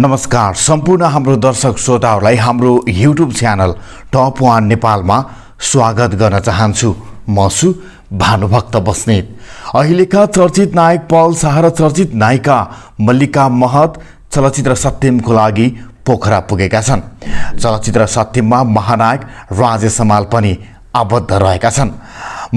नमस्कार सम्पूर्ण हाम्रो दर्शक श्रोताहरूलाई हाम्रो युट्युब च्यानल टप वान नेपालमा स्वागत गर्न चाहन्छु म छु भानुभक्त बस्नेत अहिलेका चर्चित नायक पल शाह र चर्चित नायिका मल्लिका महत चलचित्र सत्यमको लागि पोखरा पुगेका छन् चलचित्र सत्यममा महानायक राजेश समाल पनि आबद्ध रहेका छन्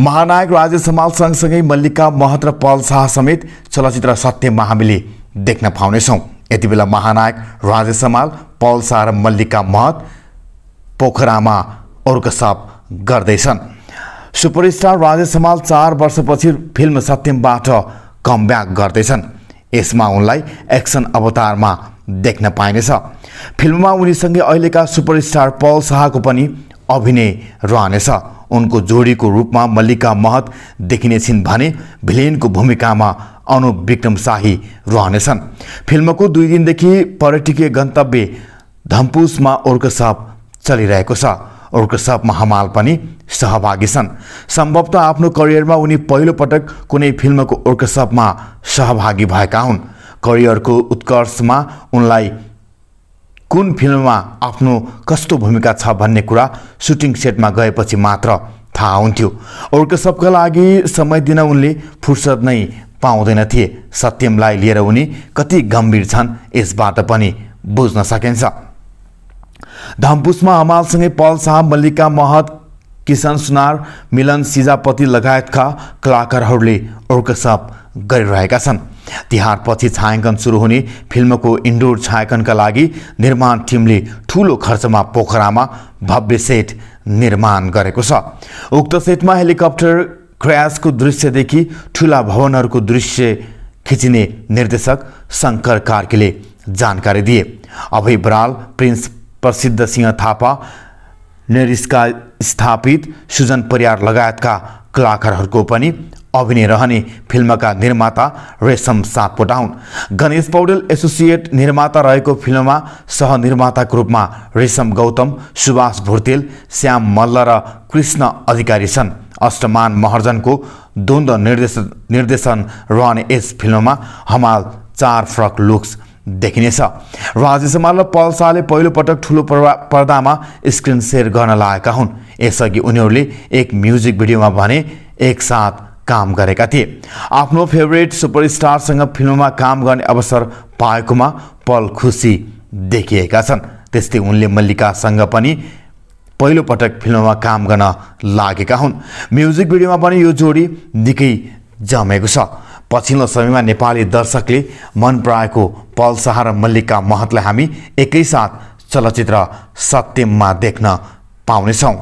महानायक राजेश समाल सँगसँगै मल्लिका महत र पल शाह समेत चलचित्र सत्यममा हामीले देख्न पाउनेछौँ यति बेला महानायक राजेश हमाल शाह र मल्लिका महत पोखरामा अर्कसाप गर्दैछन् सुपरस्टार राजेश हमाल चार वर्षपछि फिल्म सत्यमबाट कमब्याक गर्दैछन् यसमा उनलाई एक्सन अवतारमा देख्न पाइनेछ फिल्ममा उनीसँगै अहिलेका सुपरस्टार पल शाहको पनि अभिनय रहनेछ उनको जोडीको रूपमा मल्लिका महत देखिनेछिन् भने भिलेनको भूमिकामा अनुप विक्रम शाही रहनेछन् फिल्मको दुई दिनदेखि पर्यटकीय गन्तव्य धम्पुसमा ओर्कसाप चलिरहेको छ ओर्कसापमा महामाल पनि सहभागी छन् सम्भवतः आफ्नो करियरमा उनी पहिलोपटक कुनै फिल्मको ओर्कसपमा सहभागी भएका हुन् करियरको उत्कर्षमा उनलाई कुन फिल्ममा आफ्नो कस्तो भूमिका छ भन्ने कुरा सुटिङ सेटमा गएपछि मात्र थाहा हुन्थ्यो ओर्कसपका लागि समय दिन उनले फुर्सद नै पाउँदैन थिए सत्यमलाई लिएर उनी कति गम्भीर छन् यसबाट पनि बुझ्न सकिन्छ धम्पुसमा हमालसँगै पल शाह मल्लिका महत किसन सुनार मिलन सिजापति लगायतका कलाकारहरूले ओर्कसप गरिरहेका छन् तिहारपछि छायाङ्कन सुरु हुने फिल्मको इन्डोर छायाङ्कनका लागि निर्माण टिमले ठुलो खर्चमा पोखरामा भव्य सेट निर्माण गरेको छ उक्त सेटमा हेलिकप्टर क्रयासको दृश्यदेखि ठुला भवनहरूको दृश्य खिचिने निर्देशक शङ्कर कार्कीले जानकारी दिए अभय बराल प्रिन्स प्रसिद्ध सिंह थापा नेरिसका स्थापित सुजन परियार लगायतका कलाकारहरूको पनि अभिनय रहने फिल्मका निर्माता रेशम हुन् गणेश पौडेल एसोसिएट निर्माता रहेको फिल्ममा सहनिर्माताको रूपमा रेशम गौतम सुभाष भुर्तेल श्याम मल्ल र कृष्ण अधिकारी छन् अष्टमान महर्जनको द्वन्द निर्देश निर्देशन रहने यस फिल्ममा हमाल चार फरक लुक्स देखिनेछ राजेश हमाल र पल शाहले पहिलोपटक ठुलो पर्दामा स्क्रिन सेयर गर्न लागेका हुन् यसअघि उनीहरूले एक म्युजिक भिडियोमा भने एकसाथ काम गरेका थिए आफ्नो फेभरेट सुपरस्टारसँग फिल्ममा काम गर्ने अवसर पाएकोमा पल खुसी देखिएका छन् त्यस्तै उनले मल्लिकासँग पनि पहिलोपटक फिल्ममा काम गर्न लागेका हुन् म्युजिक भिडियोमा पनि यो जोडी निकै जमेको छ पछिल्लो समयमा नेपाली दर्शकले मन पराएको पल शाह र मल्लिकका महतलाई हामी एकैसाथ चलचित्र सत्यममा देख्न पाउनेछौँ